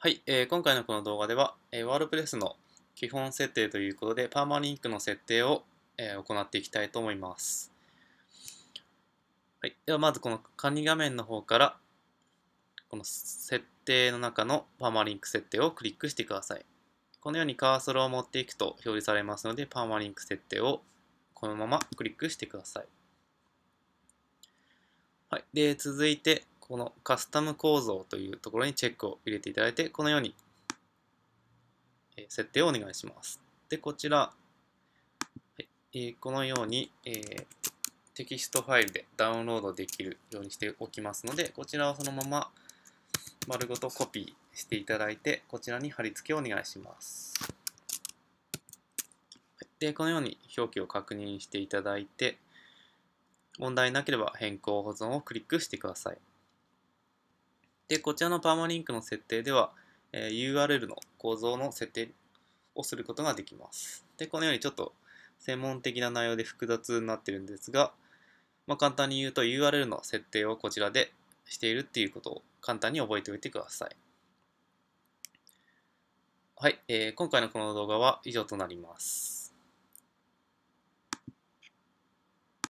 はい、えー、今回のこの動画では、えー、ワードプレスの基本設定ということで、パーマリンクの設定を、えー、行っていきたいと思います。はい、ではまずこの管理画面の方から、この設定の中のパーマリンク設定をクリックしてください。このようにカーソルを持っていくと表示されますので、パーマリンク設定をこのままクリックしてください。はい、で続いて、このカスタム構造というところにチェックを入れていただいて、このように設定をお願いします。で、こちら、はいえこのように、えテキストファイルでダウンロードできるようにしておきますので、こちらをそのまま丸ごとコピーしていただいて、こちらに貼り付けをお願いします。で、このように表記を確認していただいて、問題なければ変更保存をクリックしてください。で、こちらのパーマリンクの設定では、え URL の構造の設定をすることができます。で、このようにちょっと専門的な内容で複雑になってるんですが、まあ、簡単に言うと URL の設定をこちらでしているっていうことを簡単に覚えておいてください。はい、えー、今回のこの動画は以上となります。